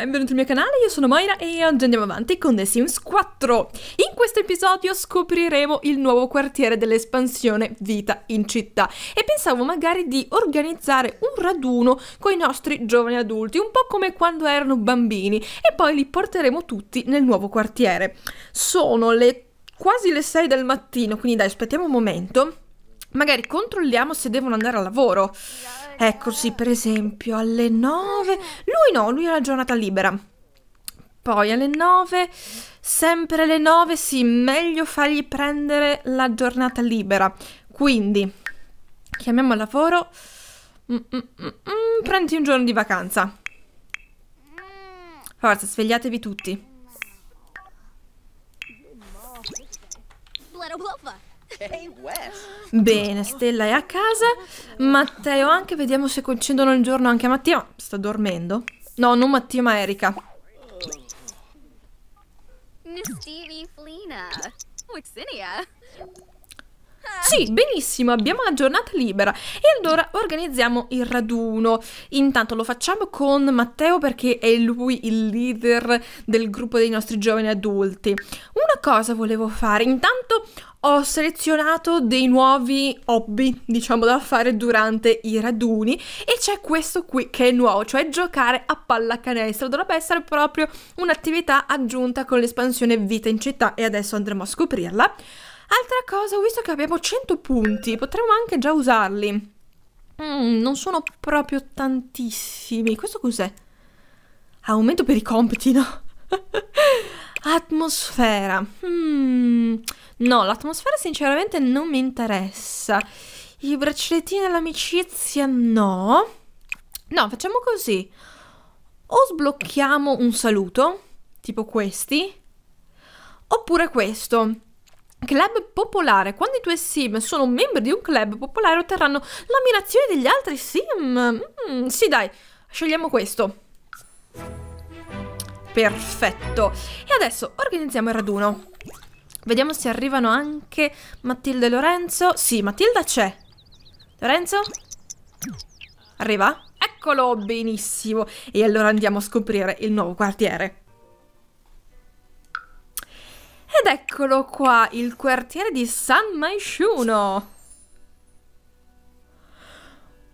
benvenuti al mio canale, io sono Moira e oggi andiamo avanti con The Sims 4. In questo episodio scopriremo il nuovo quartiere dell'espansione Vita in città e pensavo magari di organizzare un raduno con i nostri giovani adulti, un po' come quando erano bambini, e poi li porteremo tutti nel nuovo quartiere. Sono le quasi le 6 del mattino, quindi dai, aspettiamo un momento Magari controlliamo se devono andare a lavoro. Eccoci, per esempio, alle 9. Lui no, lui ha la giornata libera. Poi alle 9, sempre alle 9, sì, meglio fargli prendere la giornata libera. Quindi, chiamiamo al lavoro. Mm, mm, mm, mm prendi un giorno di vacanza. Forza, svegliatevi tutti. Bene, Stella è a casa. Matteo anche, vediamo se concedono il giorno anche a Mattia. Sta dormendo. No, non Mattia, ma Erika. Miss Stevie Flina. Wixinia. Sì, benissimo, abbiamo la giornata libera e allora organizziamo il raduno. Intanto lo facciamo con Matteo perché è lui il leader del gruppo dei nostri giovani adulti. Una cosa volevo fare, intanto ho selezionato dei nuovi hobby, diciamo, da fare durante i raduni e c'è questo qui che è nuovo, cioè giocare a pallacanestro. Dovrebbe essere proprio un'attività aggiunta con l'espansione Vita in città e adesso andremo a scoprirla. Altra cosa, ho visto che abbiamo 100 punti, potremmo anche già usarli. Mm, non sono proprio tantissimi. Questo cos'è? Aumento per i compiti, no? atmosfera. Mm, no, l'atmosfera sinceramente non mi interessa. I braccialettini dell'amicizia, no. No, facciamo così. O sblocchiamo un saluto, tipo questi, oppure questo club popolare. Quando i tuoi sim sono membri di un club popolare otterranno l'ammirazione degli altri sim. Mm, sì, dai, scegliamo questo. Perfetto. E adesso organizziamo il raduno. Vediamo se arrivano anche Matilde e Lorenzo. Sì, Matilda c'è. Lorenzo? Arriva? Eccolo, benissimo. E allora andiamo a scoprire il nuovo quartiere. Ed eccolo qua, il quartiere di San Maisciuno.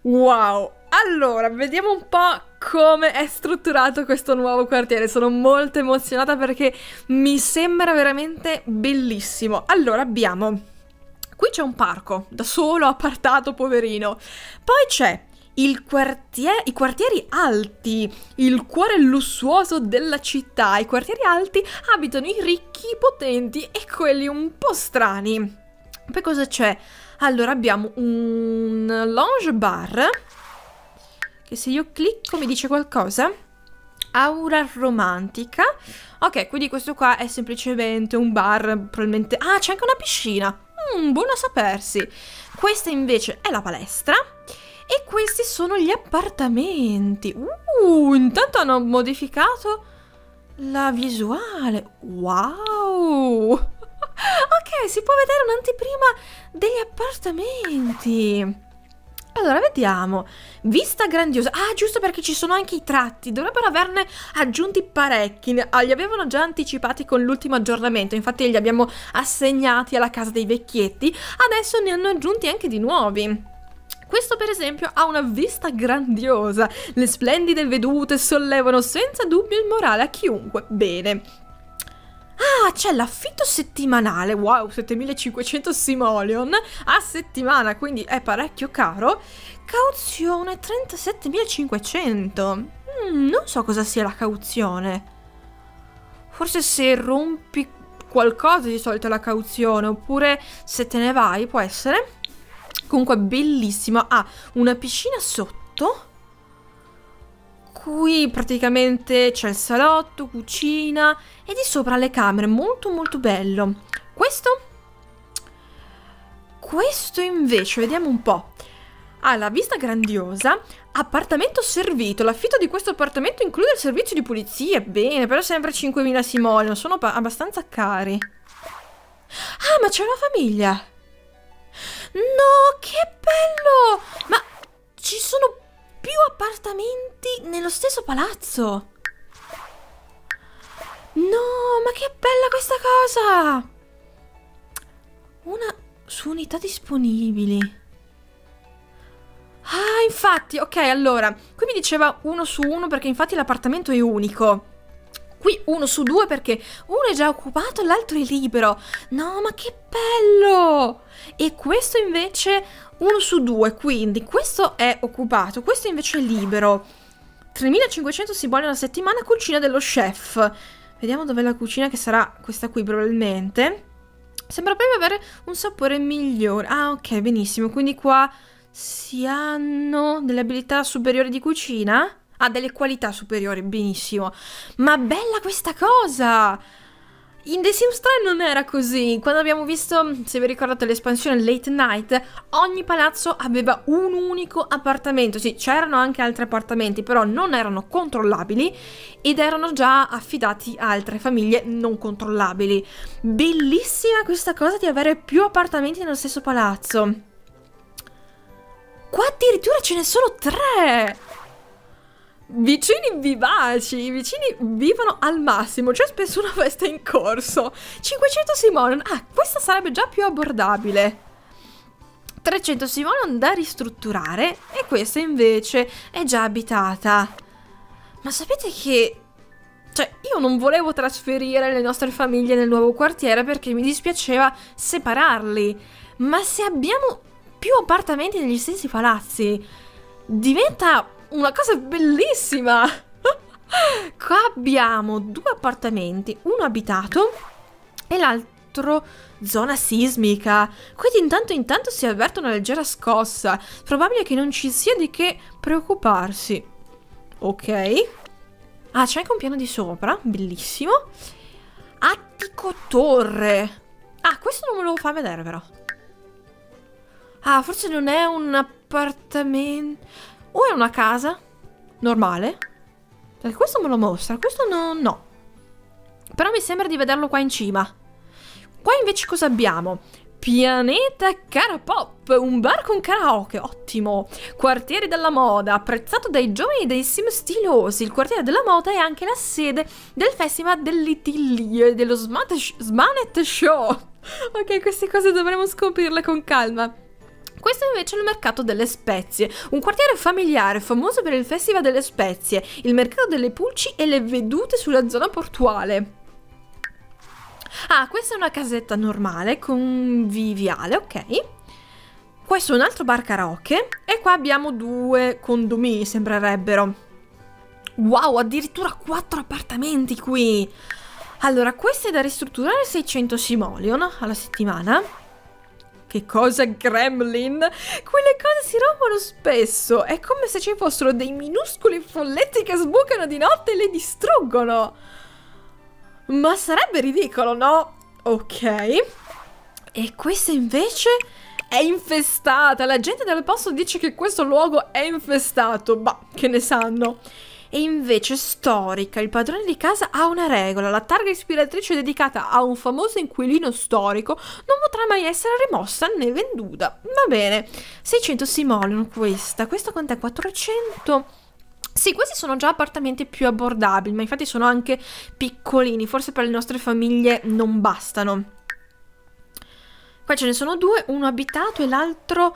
Wow! Allora, vediamo un po' come è strutturato questo nuovo quartiere. Sono molto emozionata perché mi sembra veramente bellissimo. Allora, abbiamo... Qui c'è un parco, da solo, appartato, poverino. Poi c'è quartier, i quartieri alti, il cuore lussuoso della città. I quartieri alti abitano i ricchi, i potenti e quelli un po' strani. Poi cosa c'è? Allora abbiamo un lounge bar che se io clicco mi dice qualcosa. Aura romantica. Ok, quindi questo qua è semplicemente un bar, probabilmente... Ah, c'è anche una piscina. Mm, buono a sapersi. Questa invece è la palestra questi sono gli appartamenti. Uh, intanto hanno modificato la visuale. Wow! ok, si può vedere un'anteprima degli appartamenti. Allora, vediamo. Vista grandiosa. Ah, giusto perché ci sono anche i tratti. Dovrebbero averne aggiunti parecchi. Ah, li avevano già anticipati con l'ultimo aggiornamento. Infatti li abbiamo assegnati alla casa dei vecchietti. Adesso ne hanno aggiunti anche di nuovi. Questo per esempio ha una vista grandiosa, le splendide vedute sollevano senza dubbio il morale a chiunque. Bene. Ah, c'è l'affitto settimanale, wow, 7500 simoleon a settimana, quindi è parecchio caro. Cauzione 37.500. Mm, non so cosa sia la cauzione. Forse se rompi qualcosa di solito la cauzione, oppure se te ne vai, può essere. Comunque bellissimo. Ha ah, una piscina sotto. Qui praticamente c'è il salotto, cucina e di sopra le camere. Molto molto bello. Questo? Questo invece, vediamo un po' ha la vista grandiosa, appartamento servito. L'affitto di questo appartamento include il servizio di pulizia, bene, però sempre 5.000 simoni, sono abbastanza cari. Ah, ma c'è una famiglia! No, che bello! Ma ci sono più appartamenti nello stesso palazzo! No, ma che bella questa cosa! Una su unità disponibili. Ah, infatti, ok, allora, qui mi diceva uno su uno perché infatti l'appartamento è unico qui uno su due perché uno è già occupato e l'altro è libero. No, ma che bello! E questo invece uno su due, quindi questo è occupato, questo invece è libero. 3500 si vuole una settimana, cucina dello chef. Vediamo dov'è la cucina che sarà questa qui probabilmente. Sembra proprio avere un sapore migliore. Ah ok, benissimo, quindi qua si hanno delle abilità superiori di cucina? ha delle qualità superiori, benissimo. Ma bella questa cosa! In The Sims 3 non era così, quando abbiamo visto, se vi ricordate l'espansione Late Night, ogni palazzo aveva un unico appartamento, sì c'erano anche altri appartamenti, però non erano controllabili ed erano già affidati a altre famiglie non controllabili. Bellissima questa cosa di avere più appartamenti nello stesso palazzo. Qua addirittura ce ne sono tre! vicini vivaci, i vicini vivono al massimo, c'è spesso una festa in corso. 500 Simonon, ah, questa sarebbe già più abbordabile. 300 Simonon da ristrutturare e questa invece è già abitata. Ma sapete che... Cioè, io non volevo trasferire le nostre famiglie nel nuovo quartiere perché mi dispiaceva separarli. Ma se abbiamo più appartamenti negli stessi palazzi, diventa una cosa bellissima! Qua abbiamo due appartamenti, uno abitato e l'altro zona sismica. Qui di intanto in tanto si avverte una leggera scossa. Probabile che non ci sia di che preoccuparsi. Ok. Ah, c'è anche un piano di sopra, bellissimo. Attico torre. Ah, questo non me lo fa vedere però. Ah, forse non è un appartamento... O è una casa normale, perché questo me lo mostra, questo no, no. Però mi sembra di vederlo qua in cima. Qua invece cosa abbiamo? Pianeta Carapop, un bar con karaoke, ottimo. Quartiere della moda, apprezzato dai giovani e dai sim stilosi. Il quartiere della moda è anche la sede del festival dell'Itilio e dello Smanet Show. ok, queste cose dovremmo scoprirle con calma. Questo invece è il mercato delle spezie, un quartiere familiare famoso per il festival delle spezie, il mercato delle pulci e le vedute sulla zona portuale. Ah, questa è una casetta normale, conviviale, ok. Questo è un altro bar karaoke e qua abbiamo due condomini, sembrerebbero. Wow, addirittura quattro appartamenti qui! Allora, questo è da ristrutturare 600 simoleon alla settimana. Che cosa, gremlin? Quelle cose si rompono spesso. È come se ci fossero dei minuscoli folletti che sbucano di notte e le distruggono. Ma sarebbe ridicolo, no? Ok. E questa invece è infestata. La gente del posto dice che questo luogo è infestato. Bah, che ne sanno. E invece storica, il padrone di casa ha una regola, la targa ispiratrice dedicata a un famoso inquilino storico non potrà mai essere rimossa né venduta. Va bene, 600 si questa, questa quant'è? 400... Sì, questi sono già appartamenti più abbordabili, ma infatti sono anche piccolini, forse per le nostre famiglie non bastano. Qua ce ne sono due, uno abitato e l'altro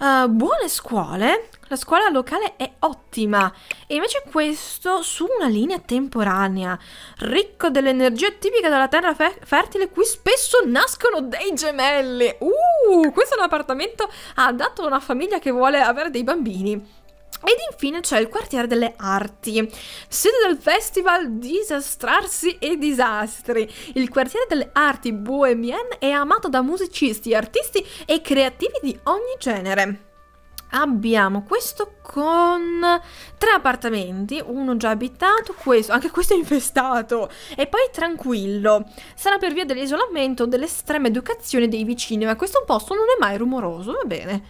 uh, buone scuole, la scuola locale è ottima e invece questo su una linea temporanea, ricco dell'energia tipica della terra fe fertile, qui spesso nascono dei gemelli. Uh, questo è un appartamento adatto a una famiglia che vuole avere dei bambini. Ed infine c'è il quartiere delle arti, sede del festival Disastrarsi e Disastri. Il quartiere delle arti Bohemian è amato da musicisti, artisti e creativi di ogni genere abbiamo questo con tre appartamenti, uno già abitato, questo, anche questo è infestato, e poi tranquillo. Sarà per via dell'isolamento, dell'estrema educazione dei vicini, ma questo posto non è mai rumoroso, va bene.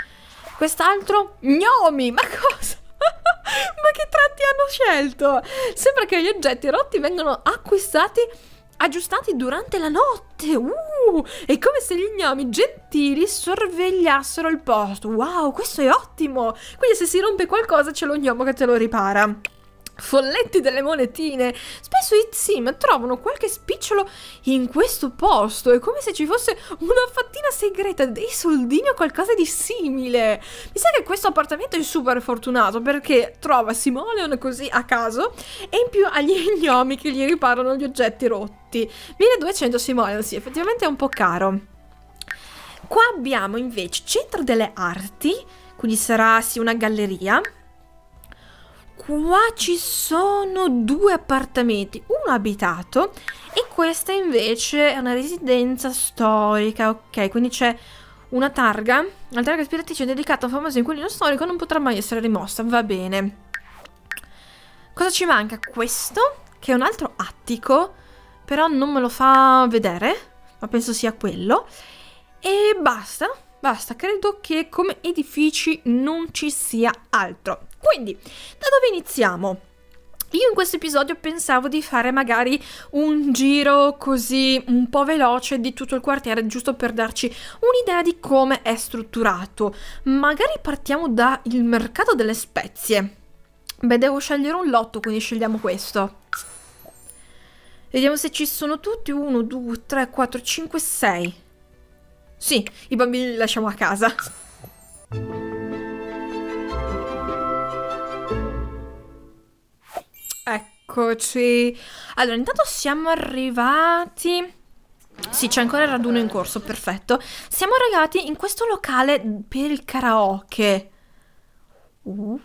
Quest'altro? Gnomi! Ma cosa? ma che tratti hanno scelto? Sembra che gli oggetti rotti vengano acquistati aggiustati durante la notte. Uh, è come se gli gnomi gentili sorvegliassero il posto. Wow, questo è ottimo. Quindi se si rompe qualcosa c'è lo gnomo che te lo ripara folletti delle monetine. Spesso i Tzim trovano qualche spicciolo in questo posto. È come se ci fosse una fattina segreta, dei soldini o qualcosa di simile. Mi sa che questo appartamento è super fortunato perché trova Simoleon così a caso e in più agli gnomi che gli riparano gli oggetti rotti. 1200 Simoleon, sì, effettivamente è un po' caro. Qua abbiamo invece Centro delle Arti, quindi sarà sì una galleria qua ci sono due appartamenti, uno abitato e questa invece è una residenza storica, ok? Quindi c'è una targa, la targa ispiratrice dedicata a un famoso inquilino storico non potrà mai essere rimossa, va bene. Cosa ci manca? Questo, che è un altro attico, però non me lo fa vedere, ma penso sia quello. E basta, basta, credo che come edifici non ci sia altro. Quindi, da dove iniziamo? Io in questo episodio pensavo di fare magari un giro così un po' veloce di tutto il quartiere, giusto per darci un'idea di come è strutturato. Magari partiamo dal mercato delle spezie. Beh, devo scegliere un lotto, quindi scegliamo questo. Vediamo se ci sono tutti. 1, 2, 3, 4, 5, 6. Sì, i bambini li lasciamo a casa. Eccoci. Allora, intanto siamo arrivati... Sì, c'è ancora il raduno in corso, perfetto. Siamo arrivati in questo locale per il karaoke. Uh.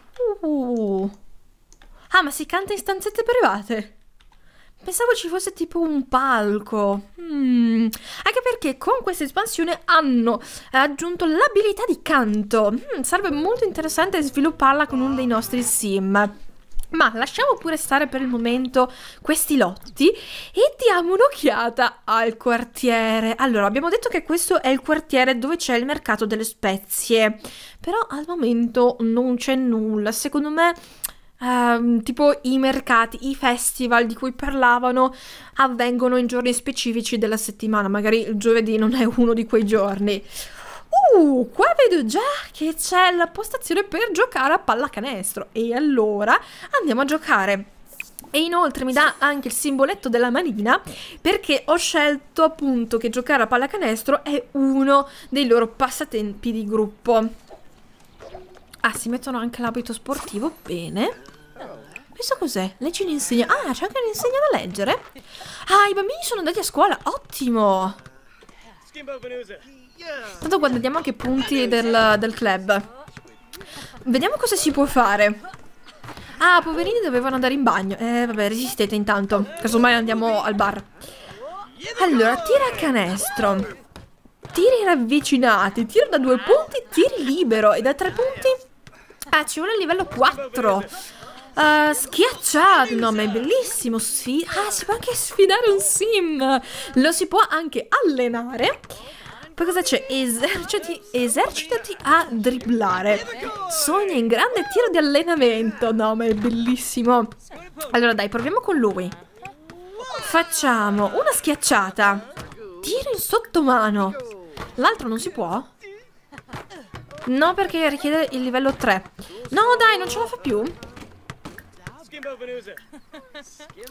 Ah, ma si canta in stanzette private. Pensavo ci fosse tipo un palco. Hmm. Anche perché con questa espansione hanno aggiunto l'abilità di canto. Hmm, sarebbe molto interessante svilupparla con uno dei nostri sim. Ma lasciamo pure stare per il momento questi lotti e diamo un'occhiata al quartiere. Allora, abbiamo detto che questo è il quartiere dove c'è il mercato delle spezie, però al momento non c'è nulla. Secondo me Uh, tipo i mercati, i festival di cui parlavano avvengono in giorni specifici della settimana, magari il giovedì non è uno di quei giorni. Uh, qua vedo già che c'è la postazione per giocare a pallacanestro. E allora andiamo a giocare. E inoltre mi dà anche il simboletto della manina perché ho scelto appunto che giocare a pallacanestro è uno dei loro passatempi di gruppo. Ah, si mettono anche l'abito sportivo, bene. Questo cos'è? Lei Leggi l'insegna. Ah, c'è anche un'insegna da leggere. Ah, i bambini sono andati a scuola, ottimo. Skimbo Venusa. Tanto guadagniamo anche i punti del, del club. Vediamo cosa si può fare. Ah, poverini dovevano andare in bagno. Eh, vabbè, resistete intanto. Casomai andiamo al bar. Allora, tira a canestro. Tiri ravvicinati. Tiro da due punti, tiri libero. E da tre punti? Ah, ci vuole il livello 4. Uh, eh, schiacciato. No, ma è bellissimo. Sfida. Ah, si può anche sfidare un sim. Lo si può anche allenare. Poi cosa c'è? Esercitati, cioè esercitati a dribblare. Sogna in grande tiro di allenamento. No, ma è bellissimo. Allora dai, proviamo con lui. Facciamo una schiacciata. Tiro in sottomano. L'altro non si può? No, perché richiede il livello 3. No, dai, non ce la fa più.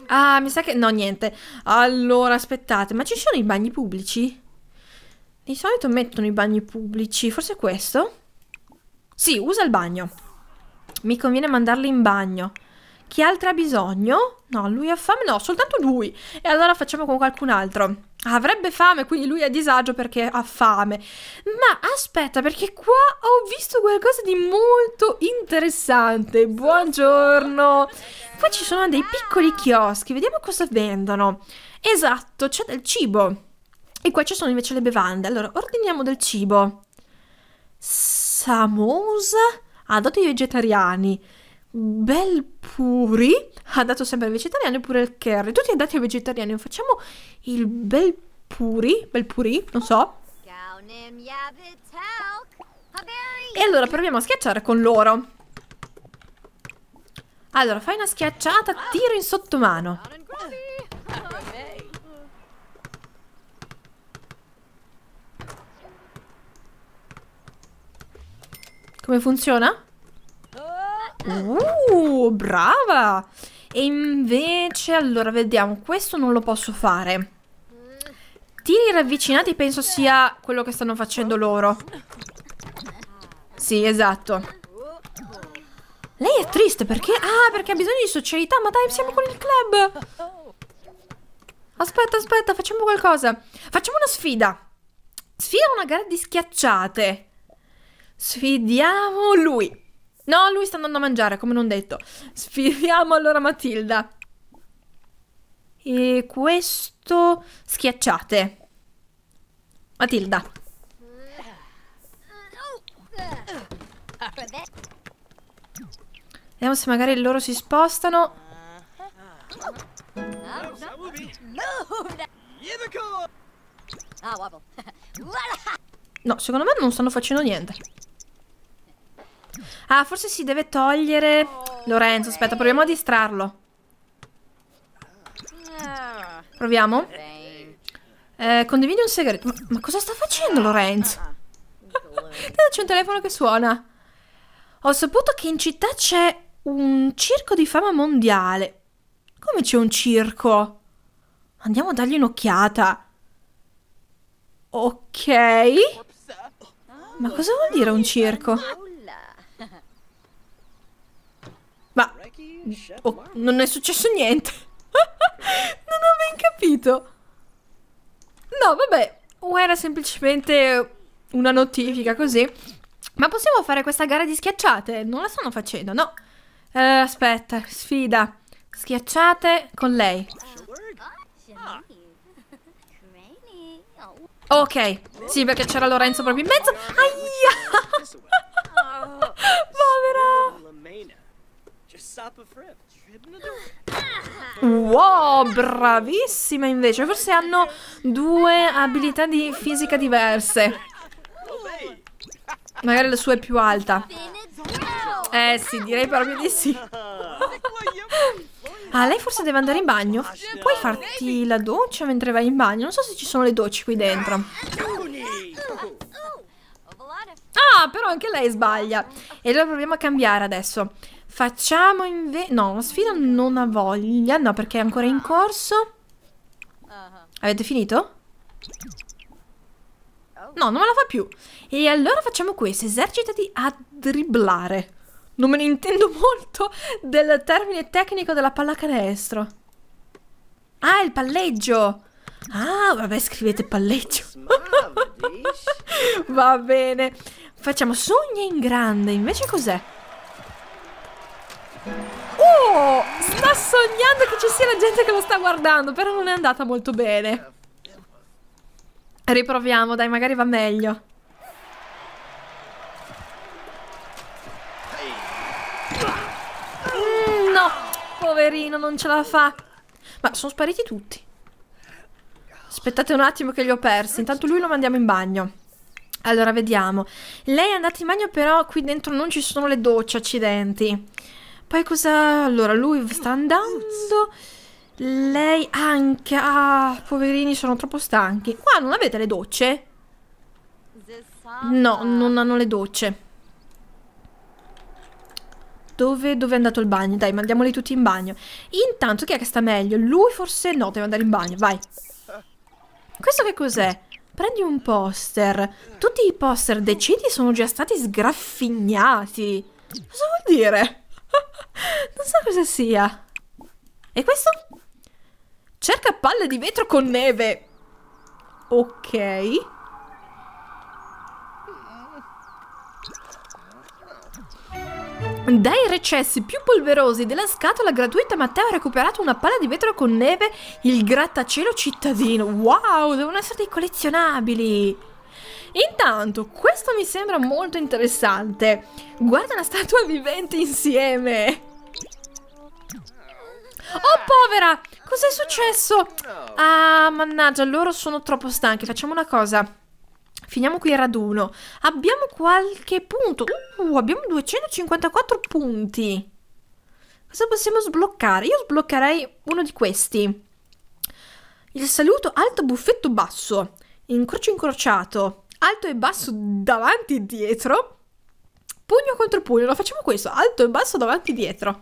Ah, mi sa che... No, niente. Allora, aspettate, ma ci sono i bagni pubblici? Di solito mettono i bagni pubblici, forse questo? Sì, usa il bagno. Mi conviene mandarli in bagno. Chi altro ha bisogno? No, lui ha fame? No, soltanto lui. E allora facciamo con qualcun altro. Avrebbe fame, quindi lui è a disagio perché ha fame. Ma aspetta, perché qua ho visto qualcosa di molto interessante. Buongiorno. Qua ci sono dei piccoli chioschi, vediamo cosa vendono. Esatto, c'è del cibo. E qua ci sono invece le bevande. Allora, ordiniamo del cibo. Samosa ha dato i vegetariani. Bel puri ha dato sempre il vegetariani e pure il curry. Tutti ha dato ai vegetariani. Facciamo il bel puri. Bel puri, non so. E allora proviamo a schiacciare con loro. Allora, fai una schiacciata, tiro in sottomano. Come funziona? Uh, brava! E invece, allora, vediamo, questo non lo posso fare. Tiri ravvicinati penso sia quello che stanno facendo loro. Sì, esatto. Lei è triste perché... Ah, perché ha bisogno di socialità, ma dai, siamo con il club! Aspetta, aspetta, facciamo qualcosa. Facciamo una sfida. Sfida una gara di schiacciate. Sfidiamo lui. No, lui sta andando a mangiare, come non detto. Sfidiamo allora Matilda. E questo schiacciate. Matilda. Vediamo se magari loro si spostano. No, secondo me non stanno facendo niente. Ah, forse si deve togliere Lorenzo. Aspetta, proviamo a distrarlo. Proviamo. Eh, condividi un segreto. Ma, ma cosa sta facendo Lorenzo? C'è un telefono che suona. Ho saputo che in città c'è un circo di fama mondiale. Come c'è un circo? Andiamo a dargli un'occhiata. Ok. Ma cosa vuol dire un circo? Oh, non è successo niente. non ho ben capito. No, vabbè, o era semplicemente una notifica così. Ma possiamo fare questa gara di schiacciate? Non la stanno facendo, no. Eh, aspetta, sfida. Schiacciate con lei. Ok, sì, perché c'era Lorenzo proprio in mezzo. Aia! Wow, bravissima invece. Forse hanno due abilità di fisica diverse. Magari la sua è più alta. Eh sì, direi proprio di sì. Ah, lei forse deve andare in bagno? Puoi farti la doccia mentre vai in bagno? Non so se ci sono le docce qui dentro. Ah, però anche lei sbaglia. E allora proviamo a cambiare adesso. Facciamo invece... No, la sfida non ha voglia. No, perché è ancora in corso. Avete finito? Oh. No, non me la fa più. E allora facciamo questo. Esercitati a dribblare. Non me ne intendo molto del termine tecnico della pallacanestro. Ah, il palleggio. Ah, vabbè, scrivete palleggio. Va bene. Facciamo sogna in grande. Invece cos'è? Oh, sta sognando che ci sia la gente che lo sta guardando, però non è andata molto bene. Riproviamo, dai, magari va meglio. Mm, no, poverino, non ce la fa. Ma sono spariti tutti. Aspettate un attimo che li ho persi. Intanto lui lo mandiamo in bagno. Allora, vediamo. Lei è andata in bagno, però qui dentro non ci sono le docce, accidenti. Poi cosa... Allora, lui ah, sta andando... Lei anche... Ah, poverini, sono troppo stanchi. Qua non avete le docce? No, non hanno le docce. Dove, dove, è andato il bagno? Dai, mandiamoli tutti in bagno. Intanto chi è che sta meglio? Lui forse no, deve andare in bagno, vai. Questo che cos'è? Prendi un poster. Tutti i poster decenti sono già stati sgraffignati. Cosa vuol dire? non so cosa sia. E questo? Cerca palle di vetro con neve. Ok. Dai recessi più polverosi della scatola gratuita Matteo ha recuperato una palla di vetro con neve, il grattacielo cittadino. Wow, devono essere dei collezionabili. Intanto, questo mi sembra molto interessante. Guarda una statua vivente insieme. Oh, povera! Cos'è successo? Ah, mannaggia, loro sono troppo stanchi. Facciamo una cosa. Finiamo qui il raduno. Abbiamo qualche punto. Uh, abbiamo 254 punti. Cosa possiamo sbloccare? Io sbloccherei uno di questi. Il saluto alto buffetto basso. Incrocio incrociato alto e basso davanti e dietro, pugno contro pugno, lo facciamo questo, alto e basso davanti e dietro.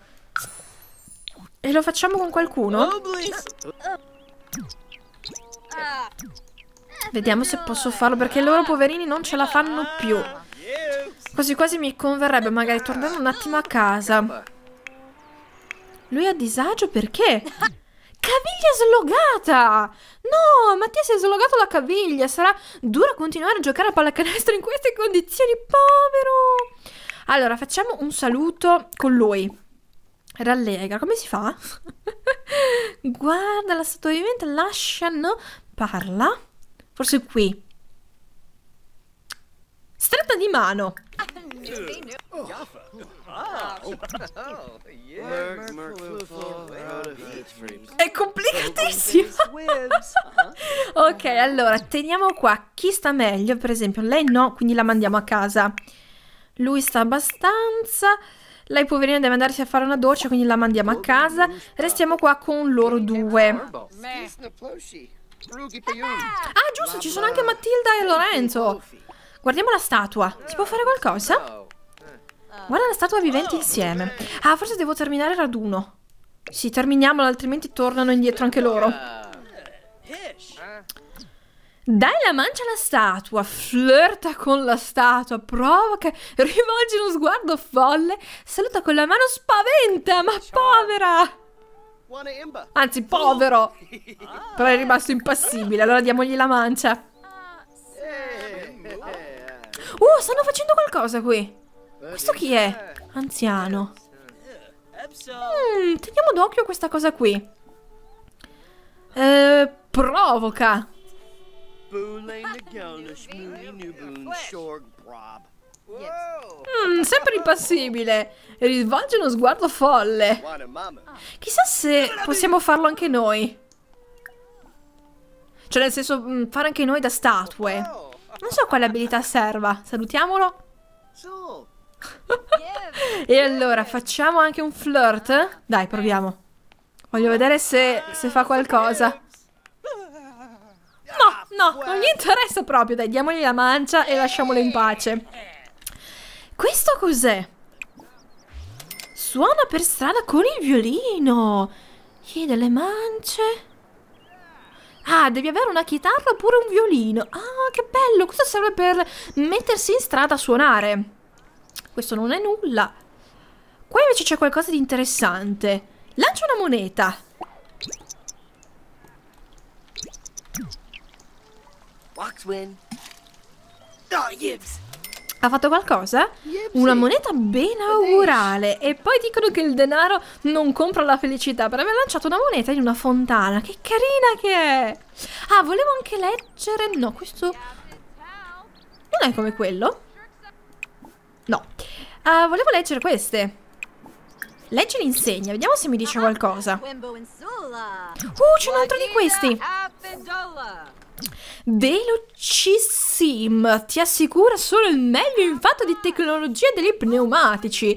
E lo facciamo con qualcuno? Oh, Vediamo se posso farlo, perché loro poverini non ce la fanno più. Quasi quasi mi converrebbe magari tornare un attimo a casa. Lui ha disagio perché? Caviglia slogata! No, Mattia si è slogato la caviglia, sarà dura continuare a giocare a pallacanestro in queste condizioni, povero! Allora, facciamo un saluto con lui. Rallegra, come si fa? Guarda la statua vivente, no? Parla? Forse qui. Stretta di mano! Oh. È complicatissimo. ok, allora teniamo qua chi sta meglio, per esempio, lei no, quindi la mandiamo a casa. Lui sta abbastanza. Lei poverina deve andarsi a fare una doccia, quindi la mandiamo a oh, casa. Restiamo qua con loro due. Ah, ah, giusto, ci sono anche Matilda e Lorenzo. Guardiamo la statua. Si può fare qualcosa? Guarda la statua vivente oh. insieme. Ah, forse devo terminare raduno. Sì, terminiamolo, altrimenti tornano indietro anche loro. Dai la mancia alla statua, flirta con la statua, provoca, rivolge uno sguardo folle, saluta con la mano, spaventa, ma povera! Anzi, povero! Però è rimasto impassibile, allora diamogli la mancia. Eh. Uh, stanno facendo qualcosa qui. Questo chi è? Anziano. Mm, teniamo d'occhio questa cosa qui. Eh, provoca. Mm, sempre impassibile. Rivolge uno sguardo folle. Chissà se possiamo farlo anche noi. Cioè, nel senso, mm, fare anche noi da statue. Non so quale abilità serva. Salutiamolo e allora facciamo anche un flirt? Dai, proviamo. Voglio vedere se, se fa qualcosa. No, no, non gli interessa proprio. Dai, diamogli la mancia e lasciamolo in pace. Questo cos'è? Suona per strada con il violino. Gli delle mance. Ah, devi avere una chitarra oppure un violino. Ah, che bello! Questo serve per mettersi in strada a suonare questo non è nulla. Qua invece c'è qualcosa di interessante. Lancia una moneta. Ah, ha fatto qualcosa? Una moneta benaugurale. E poi dicono che il denaro non compra la felicità per aver lanciato una moneta in una fontana. Che carina che è! Ah, volevo anche leggere... No, questo... Non è come quello? No. Uh, volevo leggere queste. Leggi l'insegna, vediamo se mi dice qualcosa. Uh, c'è un altro di questi. Velocissim ti assicura solo il meglio in fatto di tecnologia degli pneumatici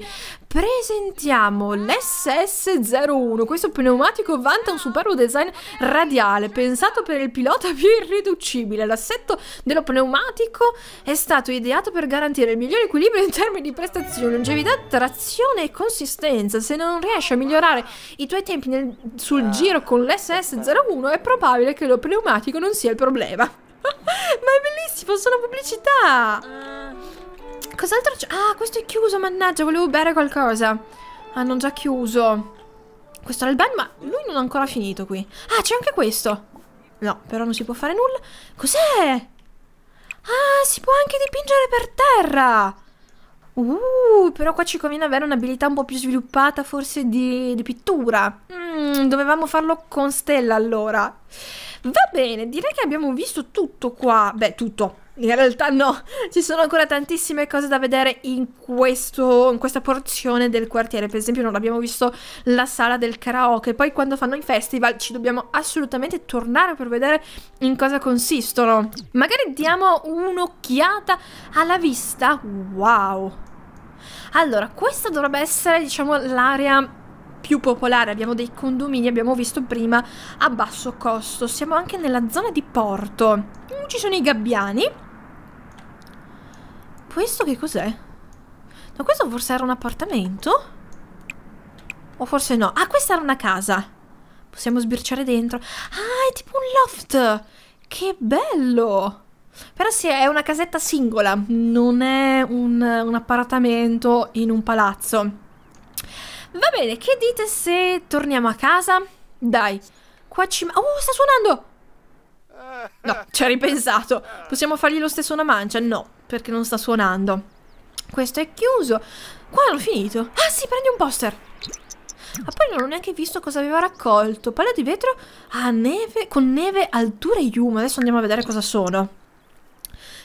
presentiamo l'SS01. Questo pneumatico vanta un superbo design radiale pensato per il pilota più irriducibile. L'assetto dello pneumatico è stato ideato per garantire il migliore equilibrio in termini di prestazione, longevità, trazione e consistenza. Se non riesci a migliorare i tuoi tempi nel, sul giro con l'SS01 è probabile che lo pneumatico non sia il problema. Ma è bellissimo, sono pubblicità! Ah, Cos'altro c'è? Ah, questo è chiuso, mannaggia, volevo bere qualcosa. Hanno ah, già chiuso. Questo era il ban, ma lui non ha ancora finito qui. Ah, c'è anche questo. No, però non si può fare nulla. Cos'è? Ah, si può anche dipingere per terra. Uh, però qua ci conviene avere un'abilità un po' più sviluppata, forse di, di pittura. Mm, dovevamo farlo con stella allora. Va bene, direi che abbiamo visto tutto qua. Beh, tutto in realtà no, ci sono ancora tantissime cose da vedere in, questo, in questa porzione del quartiere, per esempio non abbiamo visto la sala del karaoke, poi quando fanno i festival ci dobbiamo assolutamente tornare per vedere in cosa consistono. Magari diamo un'occhiata alla vista, wow! Allora, questa dovrebbe essere diciamo l'area più popolare, abbiamo dei condomini, abbiamo visto prima, a basso costo. Siamo anche nella zona di porto. Mm, ci sono i gabbiani, questo che cos'è? No, questo forse era un appartamento? O forse no. Ah, questa era una casa. Possiamo sbirciare dentro. Ah, è tipo un loft. Che bello. Però sì, è una casetta singola. Non è un, un appartamento in un palazzo. Va bene, che dite se torniamo a casa? Dai, qua ci... Oh, sta suonando! No, ci ha ripensato. Possiamo fargli lo stesso una mancia? No, perché non sta suonando. Questo è chiuso. Qua l'ho finito. Ah sì, prendi un poster. Ma ah, poi non ho neanche visto cosa aveva raccolto. Palla di vetro a ah, neve, con neve, altura e yuma. Adesso andiamo a vedere cosa sono.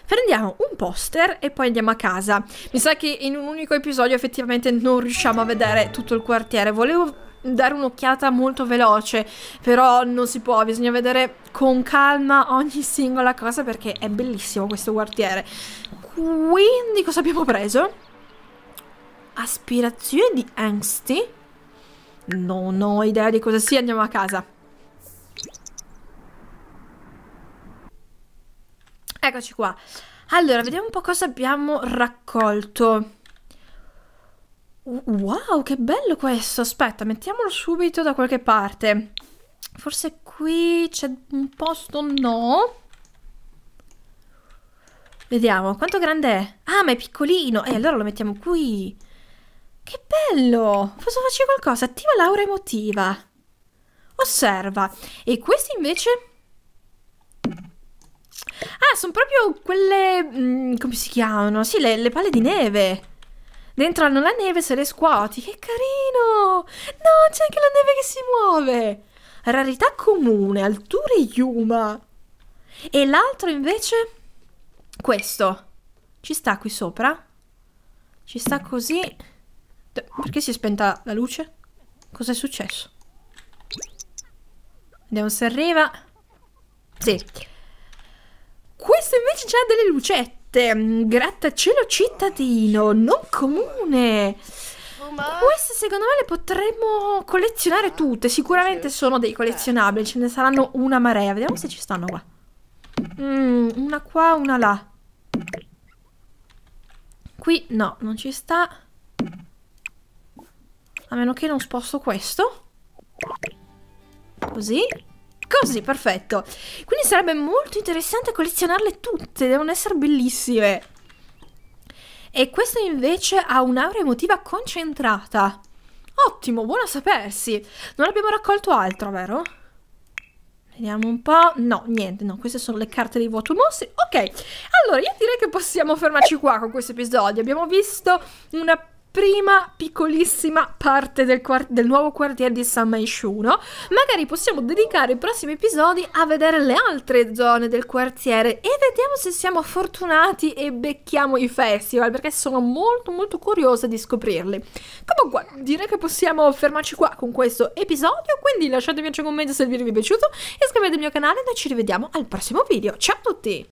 Prendiamo un poster e poi andiamo a casa. Mi sa che in un unico episodio effettivamente non riusciamo a vedere tutto il quartiere. Volevo dare un'occhiata molto veloce, però non si può, bisogna vedere con calma ogni singola cosa perché è bellissimo questo quartiere. Quindi cosa abbiamo preso? Aspirazione di Angsty? Non ho idea di cosa sia, andiamo a casa. Eccoci qua. Allora, vediamo un po' cosa abbiamo raccolto. Wow, che bello questo! Aspetta, mettiamolo subito da qualche parte. Forse qui c'è un posto no. Vediamo, quanto grande è? Ah, ma è piccolino! E eh, allora lo mettiamo qui. Che bello! Posso farci qualcosa? Attiva l'aura emotiva. Osserva. E questi invece... Ah, sono proprio quelle... Mh, mm, come si chiamano? Sì, le, le palle di neve. Dentro hanno la neve, se le scuoti. Che carino! No, c'è anche la neve che si muove! Rarità comune, alture Yuma. E l'altro invece? Questo. Ci sta qui sopra. Ci sta così. Perché si è spenta la luce? Cos'è successo? Vediamo se arriva. Sì. Questo invece c'ha delle lucette grattacielo mm, cittadino, non comune. Queste secondo me le potremmo collezionare ah, tutte, sicuramente sono dei eh. collezionabili, ce ne saranno una marea, vediamo se ci stanno qua. Mm, una qua, una là. Qui no, non ci sta. A meno che non sposto questo. Così. Così, perfetto. Quindi sarebbe molto interessante collezionarle tutte, devono essere bellissime. E questo invece ha un'aura emotiva concentrata. Ottimo, buono a sapersi. Non abbiamo raccolto altro, vero? Vediamo un po'. No, niente, no, queste sono le carte dei vuoto mostri. Ok, allora io direi che possiamo fermarci qua con questo episodio. Abbiamo visto una prima piccolissima parte del, del nuovo quartiere di San Maishuno. Magari possiamo dedicare i prossimi episodi a vedere le altre zone del quartiere e vediamo se siamo fortunati e becchiamo i festival, perché sono molto molto curiosa di scoprirli. Comunque, direi che possiamo fermarci qua con questo episodio, quindi lasciate un piace un commento se il video vi è piaciuto, iscrivetevi al mio canale e noi ci rivediamo al prossimo video. Ciao a tutti!